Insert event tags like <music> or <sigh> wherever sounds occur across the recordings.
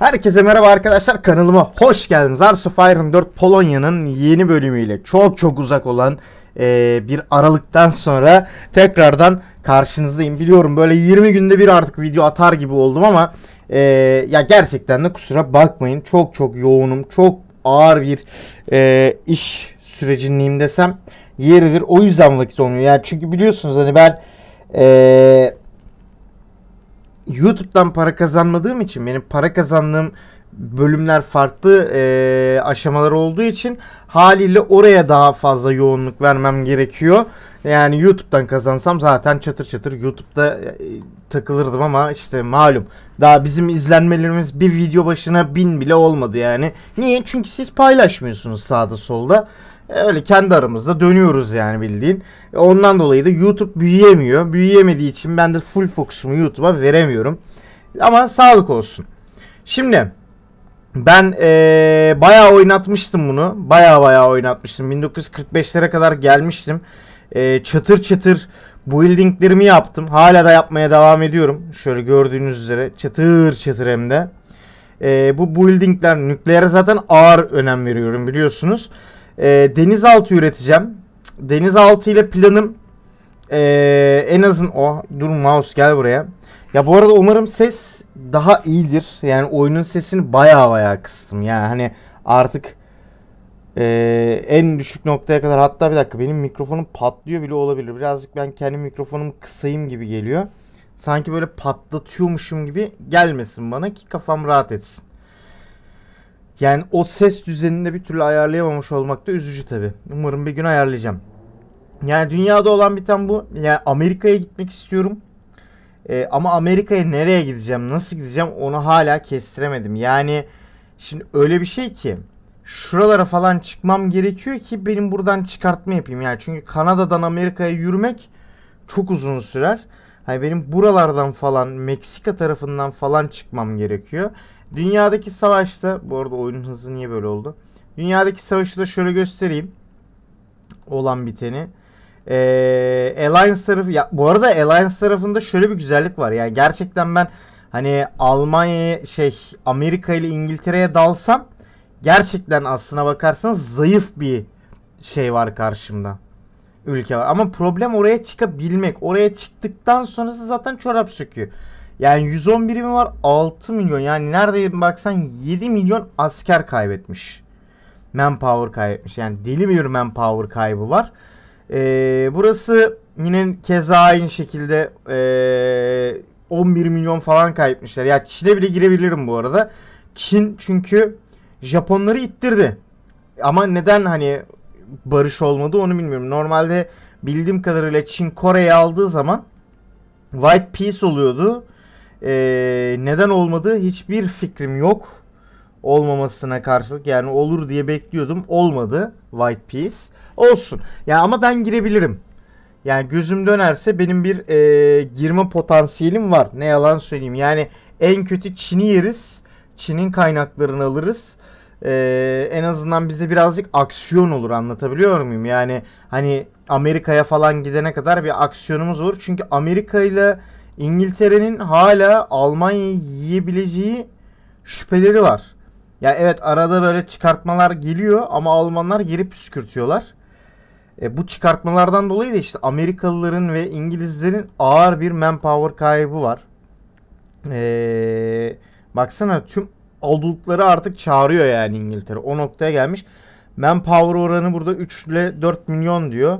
Herkese merhaba arkadaşlar kanalıma hoş geldiniz. Arsu Fire'ın 4 Polonya'nın yeni bölümüyle çok çok uzak olan e, bir aralıktan sonra tekrardan karşınızdayım. Biliyorum böyle 20 günde bir artık video atar gibi oldum ama e, ya gerçekten de kusura bakmayın. Çok çok yoğunum. Çok ağır bir e, iş sürecindeyim desem yeridir. O yüzden vakit olmuyor. Yani çünkü biliyorsunuz hani ben eee YouTube'dan para kazanmadığım için benim para kazandığım bölümler farklı e, aşamalar olduğu için haliyle oraya daha fazla yoğunluk vermem gerekiyor. Yani YouTube'dan kazansam zaten çatır çatır YouTube'da e, takılırdım ama işte malum daha bizim izlenmelerimiz bir video başına bin bile olmadı yani. Niye? Çünkü siz paylaşmıyorsunuz sağda solda. E, öyle kendi aramızda dönüyoruz yani bildiğin. Ondan dolayı da YouTube büyüyemiyor. Büyüyemediği için ben de full fokusumu YouTube'a veremiyorum. Ama sağlık olsun. Şimdi ben ee, bayağı oynatmıştım bunu. Bayağı bayağı oynatmıştım. 1945'lere kadar gelmiştim. E, çatır çatır buildinglerimi yaptım. Hala da yapmaya devam ediyorum. Şöyle gördüğünüz üzere çatır çatır hem de. E, bu buildingler nükleere zaten ağır önem veriyorum biliyorsunuz. E, denizaltı üreteceğim denizaltı ile planım ee, en azın o oh, dur mouse gel buraya. Ya bu arada umarım ses daha iyidir. Yani oyunun sesini baya baya kıstım. Yani hani artık ee, en düşük noktaya kadar hatta bir dakika benim mikrofonum patlıyor bile olabilir. Birazcık ben kendi mikrofonumu kısayım gibi geliyor. Sanki böyle patlatıyormuşum gibi gelmesin bana ki kafam rahat etsin. Yani o ses düzenini bir türlü ayarlayamamış olmak da üzücü tabi. Umarım bir gün ayarlayacağım. Yani dünyada olan biten bu. Yani Amerika'ya gitmek istiyorum. Ee, ama Amerika'ya nereye gideceğim, nasıl gideceğim onu hala kestiremedim. Yani şimdi öyle bir şey ki şuralara falan çıkmam gerekiyor ki benim buradan çıkartma yapayım. Yani çünkü Kanada'dan Amerika'ya yürümek çok uzun sürer. Hani benim buralardan falan Meksika tarafından falan çıkmam gerekiyor. Dünyadaki savaşta bu arada oyunun hızı niye böyle oldu? Dünyadaki savaşı da şöyle göstereyim. Olan biteni. Ee, Alliance tarafı ya bu arada Alliance tarafında şöyle bir güzellik var. Yani gerçekten ben hani Almanya şey Amerika ile İngiltere'ye dalsam gerçekten aslına bakarsanız zayıf bir şey var karşımda. Ülke var. Ama problem oraya çıkabilmek. Oraya çıktıktan sonrası zaten çorap söküyor. Yani 111 mi var 6 milyon. Yani nerede baksan 7 milyon asker kaybetmiş. Manpower kaybetmiş. Yani deli bir manpower kaybı var. Ee, burası yine keza aynı şekilde ee, 11 milyon falan kaybetmişler. Ya Çin'e bile girebilirim bu arada. Çin çünkü Japonları ittirdi. Ama neden hani barış olmadı onu bilmiyorum. Normalde bildiğim kadarıyla Çin Kore'yi aldığı zaman White Peace oluyordu. E, neden olmadığı hiçbir fikrim yok. Olmamasına karşılık yani olur diye bekliyordum. Olmadı White Piece. Olsun. Ya yani ama ben girebilirim. Yani gözüm dönerse benim bir e, girme potansiyelim var. Ne yalan söyleyeyim. Yani en kötü Çin'i yeriz. Çin'in kaynaklarını alırız. E, en azından bize birazcık aksiyon olur anlatabiliyor muyum? Yani hani Amerika'ya falan gidene kadar bir aksiyonumuz olur. Çünkü Amerika ile İngiltere'nin hala Almanya'yı yiyebileceği şüpheleri var. Yani evet arada böyle çıkartmalar geliyor ama Almanlar geri püskürtüyorlar. E, bu çıkartmalardan dolayı da işte Amerikalıların ve İngilizlerin ağır bir manpower kaybı var. E, baksana tüm oldukları artık çağırıyor yani İngiltere. O noktaya gelmiş. Manpower oranı burada 3 ile 4 milyon diyor.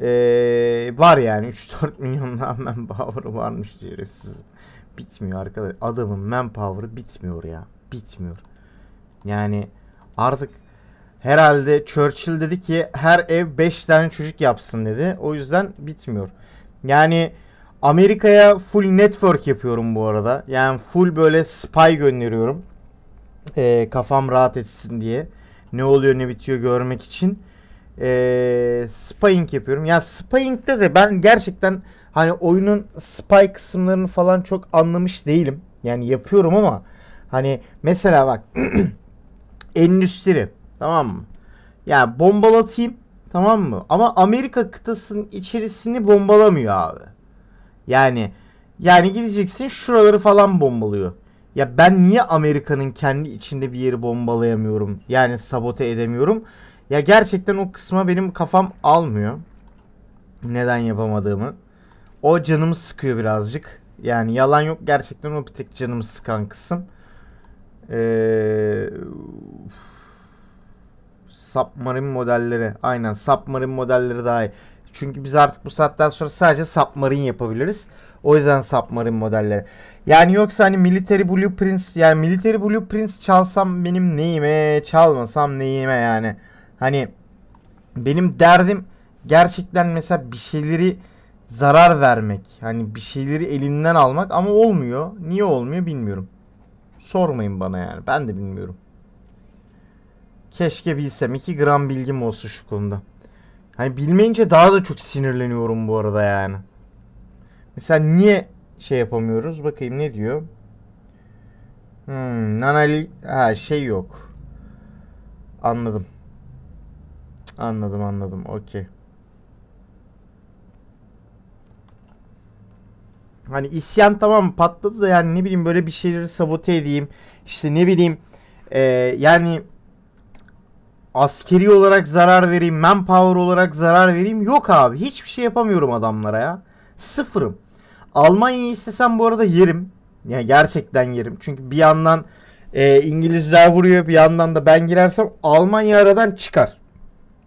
Ee, var yani 3-4 <laughs> milyondan manpower'ı varmış şerefsiz. Bitmiyor arkadaş. Adamın manpower'ı bitmiyor ya. Bitmiyor. Yani artık herhalde Churchill dedi ki her ev 5 tane çocuk yapsın dedi. O yüzden bitmiyor. Yani Amerika'ya full network yapıyorum bu arada. Yani full böyle spy gönderiyorum. Ee, kafam rahat etsin diye. Ne oluyor ne bitiyor görmek için e, spying yapıyorum. Ya spying'de de ben gerçekten hani oyunun spy kısımlarını falan çok anlamış değilim. Yani yapıyorum ama hani mesela bak <clears throat> endüstri tamam mı? Ya yani bombalatayım tamam mı? Ama Amerika kıtasının içerisini bombalamıyor abi. Yani yani gideceksin şuraları falan bombalıyor. Ya ben niye Amerika'nın kendi içinde bir yeri bombalayamıyorum? Yani sabote edemiyorum. Ya gerçekten o kısma benim kafam almıyor. Neden yapamadığımı. O canımı sıkıyor birazcık. Yani yalan yok gerçekten o bir tek canımı sıkan kısım. Ee, submarine modelleri. Aynen submarine modelleri daha iyi. Çünkü biz artık bu saatten sonra sadece submarine yapabiliriz. O yüzden submarine modelleri. Yani yoksa hani military Blue Prince, yani military Blue Prince çalsam benim neyime çalmasam neyime yani. Hani benim derdim gerçekten mesela bir şeyleri zarar vermek. Hani bir şeyleri elinden almak ama olmuyor. Niye olmuyor bilmiyorum. Sormayın bana yani. Ben de bilmiyorum. Keşke bilsem. 2 gram bilgim olsun şu konuda. Hani bilmeyince daha da çok sinirleniyorum bu arada yani. Mesela niye şey yapamıyoruz? Bakayım ne diyor? Hmm, nanali ha şey yok. Anladım. Anladım anladım. Okey. Hani isyan tamam patladı da yani ne bileyim böyle bir şeyleri sabote edeyim. İşte ne bileyim e, yani askeri olarak zarar vereyim. Manpower olarak zarar vereyim. Yok abi hiçbir şey yapamıyorum adamlara ya. Sıfırım. Almanya'yı istesem bu arada yerim. Yani gerçekten yerim. Çünkü bir yandan e, İngilizler vuruyor bir yandan da ben girersem Almanya aradan çıkar.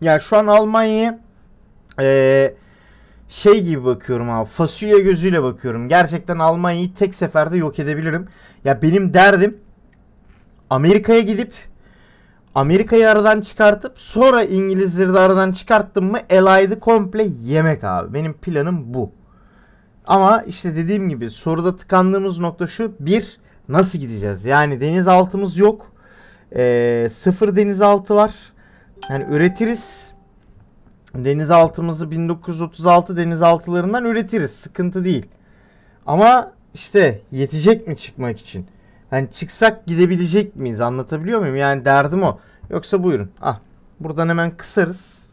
Yani şu an Almanya'ya e, şey gibi bakıyorum abi. Fasulye gözüyle bakıyorum. Gerçekten Almanya'yı tek seferde yok edebilirim. Ya benim derdim Amerika'ya gidip Amerika'yı aradan çıkartıp sonra İngilizleri de aradan çıkarttım mı Allied'ı komple yemek abi. Benim planım bu. Ama işte dediğim gibi soruda tıkandığımız nokta şu. Bir, nasıl gideceğiz? Yani denizaltımız yok. E, sıfır denizaltı var. Yani üretiriz. Denizaltımızı 1936 denizaltılarından üretiriz. Sıkıntı değil. Ama işte yetecek mi çıkmak için? Yani çıksak gidebilecek miyiz? Anlatabiliyor muyum? Yani derdim o. Yoksa buyurun. Ah. Buradan hemen kısarız.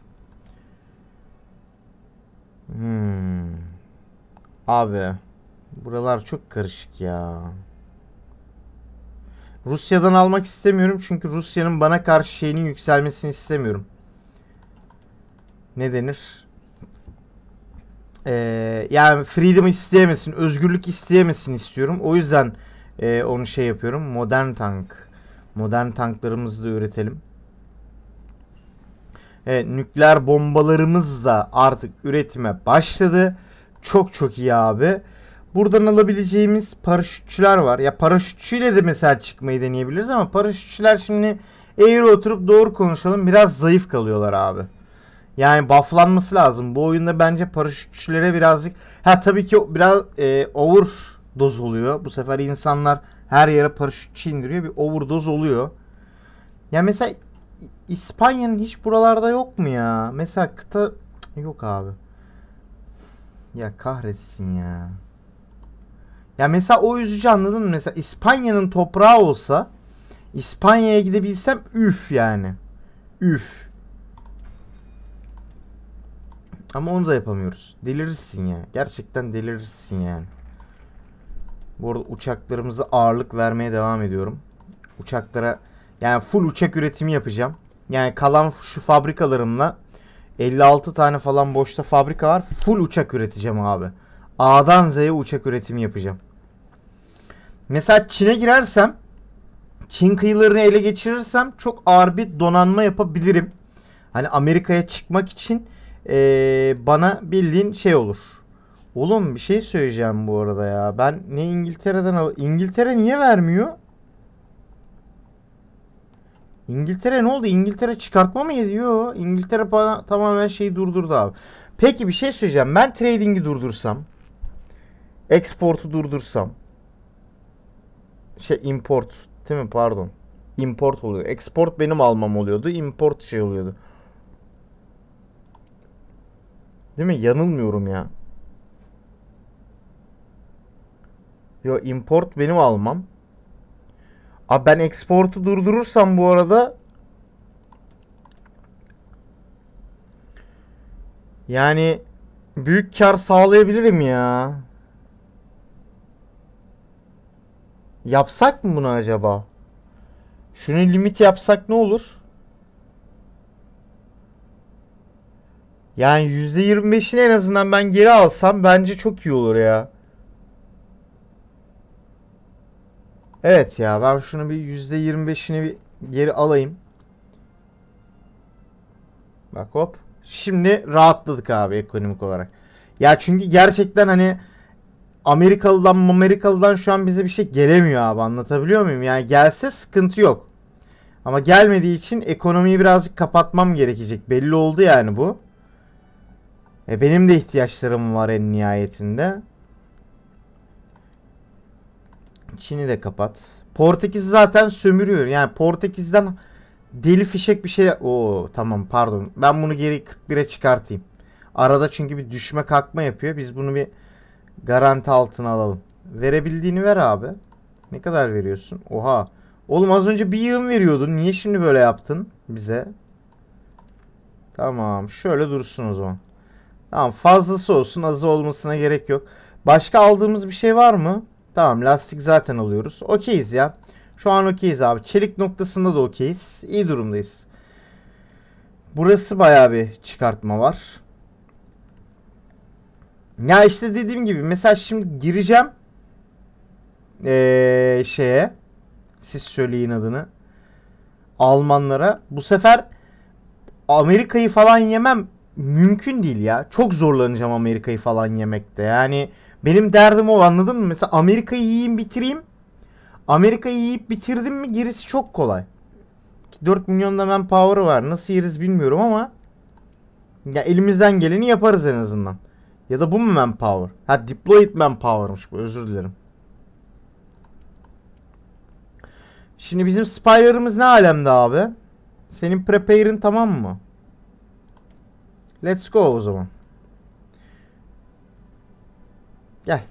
Hmm. Abi. Buralar çok karışık ya. Rusya'dan almak istemiyorum çünkü Rusya'nın bana karşı şeyinin yükselmesini istemiyorum. Ne denir? Ee, yani freedom isteyemesin, özgürlük isteyemesin istiyorum. O yüzden e, onu şey yapıyorum. Modern tank. Modern tanklarımızı da üretelim. Evet, nükleer bombalarımız da artık üretime başladı. Çok çok iyi abi. Buradan alabileceğimiz paraşütçüler var. Ya paraşütçüyle de mesela çıkmayı deneyebiliriz ama paraşütçüler şimdi eğri oturup doğru konuşalım biraz zayıf kalıyorlar abi. Yani bufflanması lazım. Bu oyunda bence paraşütçülere birazcık ha tabii ki biraz e, over doz oluyor. Bu sefer insanlar her yere paraşütçü indiriyor. Bir overdose oluyor. Ya mesela İspanya'nın hiç buralarda yok mu ya? Mesela kıta yok abi. Ya kahretsin ya. Ya mesela o üzücü anladın mı? Mesela İspanya'nın toprağı olsa İspanya'ya gidebilsem üf yani. Üf. Ama onu da yapamıyoruz. Delirirsin ya. Gerçekten delirirsin yani. Bu arada uçaklarımızı ağırlık vermeye devam ediyorum. Uçaklara yani full uçak üretimi yapacağım. Yani kalan şu fabrikalarımla 56 tane falan boşta fabrika var. Full uçak üreteceğim abi. A'dan Z'ye uçak üretimi yapacağım. Mesela Çin'e girersem Çin kıyılarını ele geçirirsem çok ağır bir donanma yapabilirim. Hani Amerika'ya çıkmak için ee, bana bildiğin şey olur. Oğlum bir şey söyleyeceğim bu arada ya. Ben ne İngiltere'den al İngiltere niye vermiyor? İngiltere ne oldu? İngiltere çıkartma mı ediyor? İngiltere bana tamamen şeyi durdurdu abi. Peki bir şey söyleyeceğim. Ben trading'i durdursam, export'u durdursam, şey import değil mi pardon import oluyor. Export benim almam oluyordu. Import şey oluyordu. Değil mi? Yanılmıyorum ya. Yo import benim almam. Abi ben export'u durdurursam bu arada yani büyük kar sağlayabilirim ya. Yapsak mı bunu acaba? Şunu limit yapsak ne olur? Yani %25'ini en azından ben geri alsam bence çok iyi olur ya. Evet ya ben şunu bir %25'ini bir geri alayım. Bak hop. Şimdi rahatladık abi ekonomik olarak. Ya çünkü gerçekten hani Amerikalı'dan Amerikalı'dan şu an bize bir şey gelemiyor abi anlatabiliyor muyum? Yani gelse sıkıntı yok. Ama gelmediği için ekonomiyi birazcık kapatmam gerekecek. Belli oldu yani bu. E benim de ihtiyaçlarım var en nihayetinde. Çin'i de kapat. Portekiz zaten sömürüyor. Yani Portekiz'den deli fişek bir şey... Oo tamam pardon. Ben bunu geri 41'e çıkartayım. Arada çünkü bir düşme kalkma yapıyor. Biz bunu bir Garanti altına alalım. Verebildiğini ver abi. Ne kadar veriyorsun? Oha. Oğlum az önce bir yığın veriyordun. Niye şimdi böyle yaptın bize? Tamam. Şöyle dursun o zaman. Tamam fazlası olsun. Azı olmasına gerek yok. Başka aldığımız bir şey var mı? Tamam lastik zaten alıyoruz. Okeyiz ya. Şu an okeyiz abi. Çelik noktasında da okeyiz. İyi durumdayız. Burası baya bir çıkartma var. Ya işte dediğim gibi mesela şimdi gireceğim ee, şeye siz söyleyin adını Almanlara. Bu sefer Amerika'yı falan yemem mümkün değil ya. Çok zorlanacağım Amerika'yı falan yemekte. Yani benim derdim o anladın mı? Mesela Amerika'yı yiyeyim bitireyim. Amerika'yı yiyip bitirdim mi gerisi çok kolay. 4 milyon da ben power var. Nasıl yeriz bilmiyorum ama ya elimizden geleni yaparız en azından. Ya da bu mu manpower? Ha deployed manpower'mış bu özür dilerim. Şimdi bizim spylarımız ne alemde abi? Senin prepare'in tamam mı? Let's go o zaman. Gel.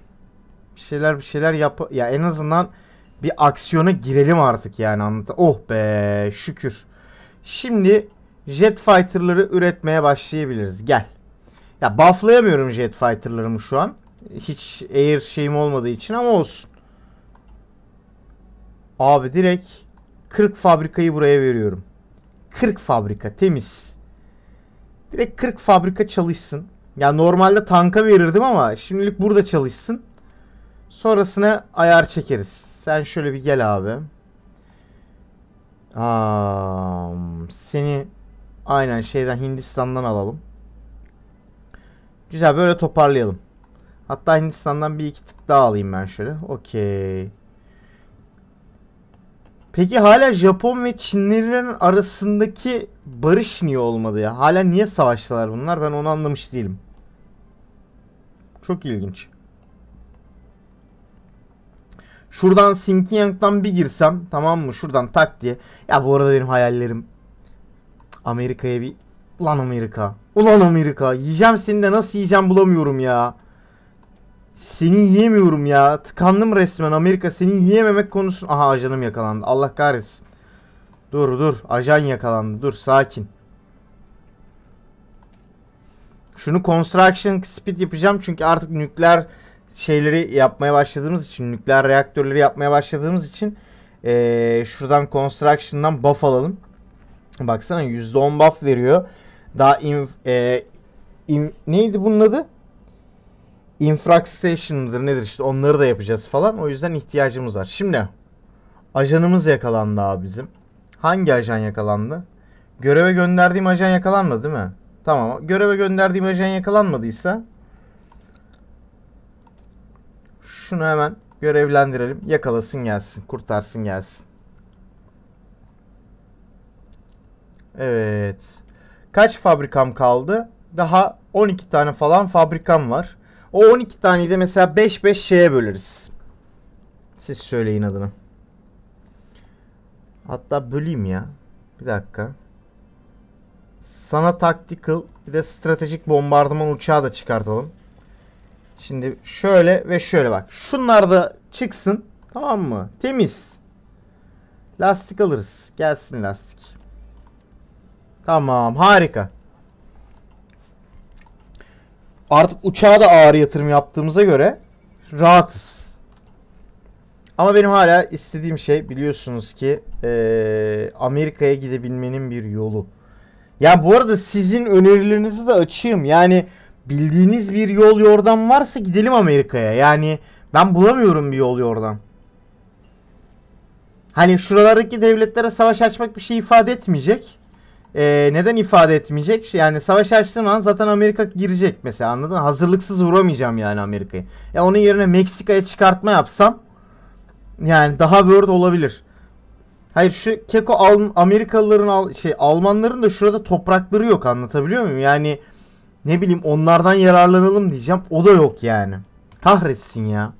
Bir şeyler bir şeyler yap. Ya en azından bir aksiyona girelim artık yani anlat. Oh be şükür. Şimdi jet fighter'ları üretmeye başlayabiliriz. Gel. Ya bufflayamıyorum jet fighter'larımı şu an. Hiç air şeyim olmadığı için ama olsun. Abi direkt 40 fabrikayı buraya veriyorum. 40 fabrika temiz. Direkt 40 fabrika çalışsın. Ya normalde tanka verirdim ama şimdilik burada çalışsın. Sonrasına ayar çekeriz. Sen şöyle bir gel abi. Aa, seni aynen şeyden Hindistan'dan alalım. Güzel böyle toparlayalım. Hatta Hindistan'dan bir iki tık daha alayım ben şöyle. Okey. Peki hala Japon ve Çinlilerin arasındaki barış niye olmadı ya? Hala niye savaştılar bunlar? Ben onu anlamış değilim. Çok ilginç. Şuradan Sinkiyank'tan bir girsem tamam mı? Şuradan tak diye. Ya bu arada benim hayallerim Amerika'ya bir... Lan Amerika. Ulan Amerika yiyeceğim seni de nasıl yiyeceğim bulamıyorum ya. Seni yiyemiyorum ya. Tıkandım resmen Amerika seni yiyememek konusunda. Aha ajanım yakalandı. Allah kahretsin. Dur dur. Ajan yakalandı. Dur sakin. Şunu construction speed yapacağım çünkü artık nükleer şeyleri yapmaya başladığımız için nükleer reaktörleri yapmaya başladığımız için ee, şuradan construction'dan buff alalım. Baksana %10 buff veriyor. Daha inf, e, in, neydi bunun adı? Infraction nedir işte onları da yapacağız falan. O yüzden ihtiyacımız var. Şimdi ajanımız yakalandı abi bizim. Hangi ajan yakalandı? Göreve gönderdiğim ajan yakalanmadı değil mi? Tamam. Göreve gönderdiğim ajan yakalanmadıysa şunu hemen görevlendirelim. Yakalasın gelsin. Kurtarsın gelsin. Evet kaç fabrikam kaldı? Daha 12 tane falan fabrikam var. O 12 taneyi de mesela 5-5 şeye böleriz. Siz söyleyin adını. Hatta böleyim ya. Bir dakika. Sana tactical bir de stratejik bombardıman uçağı da çıkartalım. Şimdi şöyle ve şöyle bak. Şunlar da çıksın. Tamam mı? Temiz. Lastik alırız. Gelsin lastik. Tamam harika. Artık uçağa da ağır yatırım yaptığımıza göre rahatız. Ama benim hala istediğim şey biliyorsunuz ki e, Amerika'ya gidebilmenin bir yolu. Yani bu arada sizin önerilerinizi de açayım. Yani bildiğiniz bir yol yordan varsa gidelim Amerika'ya. Yani ben bulamıyorum bir yol yordan. Hani şuralardaki devletlere savaş açmak bir şey ifade etmeyecek e, neden ifade etmeyecek? Şey, yani savaş açtığım zaman zaten Amerika girecek mesela anladın Hazırlıksız vuramayacağım yani Amerika'yı. Ya e, onun yerine Meksika'ya çıkartma yapsam yani daha world olabilir. Hayır şu Keko Al Amerikalıların al şey Almanların da şurada toprakları yok anlatabiliyor muyum? Yani ne bileyim onlardan yararlanalım diyeceğim. O da yok yani. Kahretsin ya.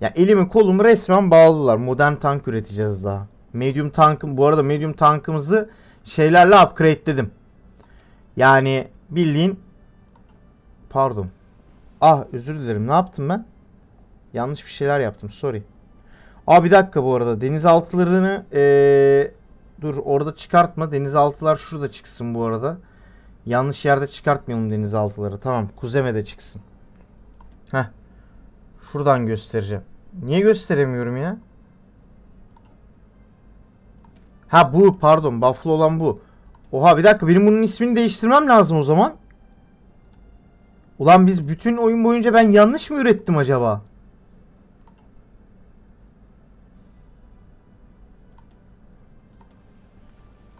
Ya elimi kolumu resmen bağlılar. Modern tank üreteceğiz daha. Medium tankım bu arada medium tankımızı şeylerle upgrade dedim. Yani bildiğin pardon. Ah özür dilerim ne yaptım ben? Yanlış bir şeyler yaptım sorry. Aa bir dakika bu arada denizaltılarını ee, dur orada çıkartma denizaltılar şurada çıksın bu arada. Yanlış yerde çıkartmayalım denizaltıları tamam kuzeme de çıksın. Heh şuradan göstereceğim. Niye gösteremiyorum ya? Ha bu pardon Buffalo olan bu. Oha bir dakika benim bunun ismini değiştirmem lazım o zaman. Ulan biz bütün oyun boyunca ben yanlış mı ürettim acaba?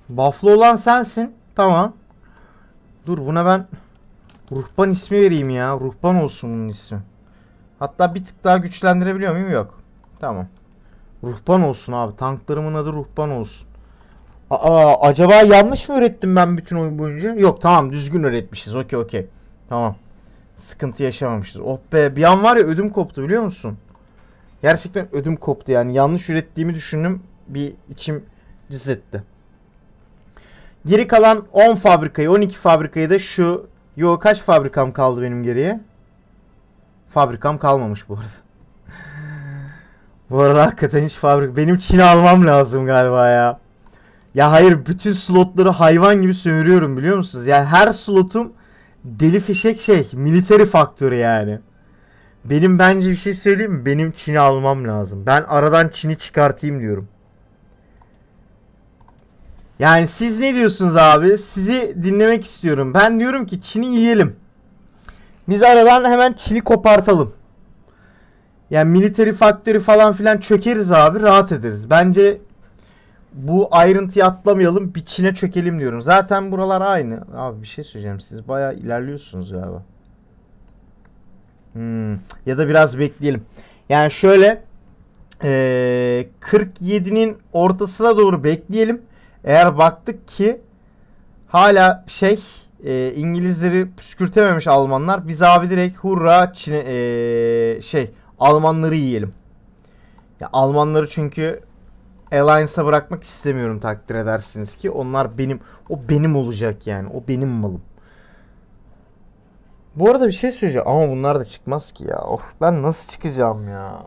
Buffalo olan sensin. Tamam. Dur buna ben ruhban ismi vereyim ya. Ruhban olsun bunun ismi. Hatta bir tık daha güçlendirebiliyor muyum? Yok. Tamam. Ruhban olsun abi. Tanklarımın adı ruhban olsun. Aa, acaba yanlış mı ürettim ben bütün oyun boyunca? Yok tamam düzgün üretmişiz. Okey okey. Tamam. Sıkıntı yaşamamışız. Oh be bir an var ya ödüm koptu biliyor musun? Gerçekten ödüm koptu yani. Yanlış ürettiğimi düşündüm. Bir içim cız etti. Geri kalan 10 fabrikayı 12 fabrikayı da şu. Yo kaç fabrikam kaldı benim geriye? Fabrikam kalmamış bu arada. <laughs> bu arada hakikaten hiç fabrik. Benim Çin'i almam lazım galiba ya. Ya hayır bütün slotları hayvan gibi sömürüyorum biliyor musunuz? Yani her slotum deli fişek şey military faktörü yani. Benim bence bir şey söyleyeyim mi? Benim Çin'i almam lazım. Ben aradan Çin'i çıkartayım diyorum. Yani siz ne diyorsunuz abi? Sizi dinlemek istiyorum. Ben diyorum ki Çin'i yiyelim. Biz aradan hemen Çin'i kopartalım. Yani military faktörü falan filan çökeriz abi rahat ederiz. Bence bu ayrıntıyı atlamayalım bir Çin'e çökelim diyorum. Zaten buralar aynı. Abi bir şey söyleyeceğim. Siz baya ilerliyorsunuz galiba. Hmm. Ya da biraz bekleyelim. Yani şöyle ee, 47'nin ortasına doğru bekleyelim. Eğer baktık ki hala şey e, İngilizleri püskürtememiş Almanlar. Biz abi direkt hurra Çin'e e, şey Almanları yiyelim. Ya Almanları çünkü Alliance'a bırakmak istemiyorum takdir edersiniz ki. Onlar benim, o benim olacak yani. O benim malım. Bu arada bir şey söyleyeceğim ama bunlar da çıkmaz ki ya. Of ben nasıl çıkacağım ya?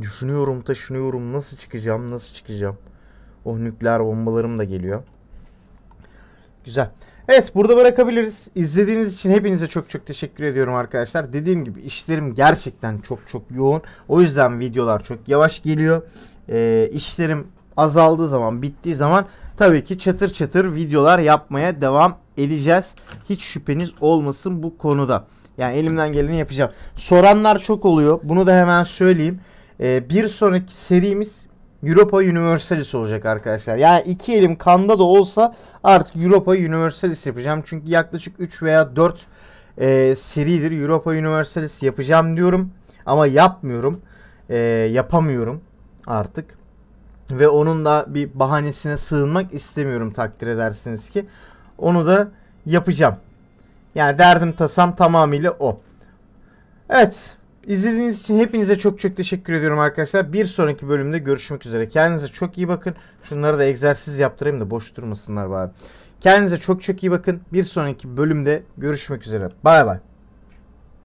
Düşünüyorum taşınıyorum nasıl çıkacağım nasıl çıkacağım. Oh nükleer bombalarım da geliyor. Güzel. Evet burada bırakabiliriz. İzlediğiniz için hepinize çok çok teşekkür ediyorum arkadaşlar. Dediğim gibi işlerim gerçekten çok çok yoğun. O yüzden videolar çok yavaş geliyor. Ee, işlerim azaldığı zaman bittiği zaman tabii ki çatır çatır videolar yapmaya devam edeceğiz. Hiç şüpheniz olmasın bu konuda. Yani elimden geleni yapacağım. Soranlar çok oluyor. Bunu da hemen söyleyeyim. Ee, bir sonraki serimiz Europa Universalis olacak arkadaşlar. Yani iki elim kanda da olsa artık Europa Universalis yapacağım. Çünkü yaklaşık 3 veya 4 e, seridir Europa Universalis yapacağım diyorum. Ama yapmıyorum. E, yapamıyorum artık. Ve onun da bir bahanesine sığınmak istemiyorum takdir edersiniz ki. Onu da yapacağım. Yani derdim tasam tamamıyla o. Evet İzlediğiniz için hepinize çok çok teşekkür ediyorum arkadaşlar. Bir sonraki bölümde görüşmek üzere. Kendinize çok iyi bakın. Şunları da egzersiz yaptırayım da boş durmasınlar bari. Kendinize çok çok iyi bakın. Bir sonraki bölümde görüşmek üzere. Bay bay.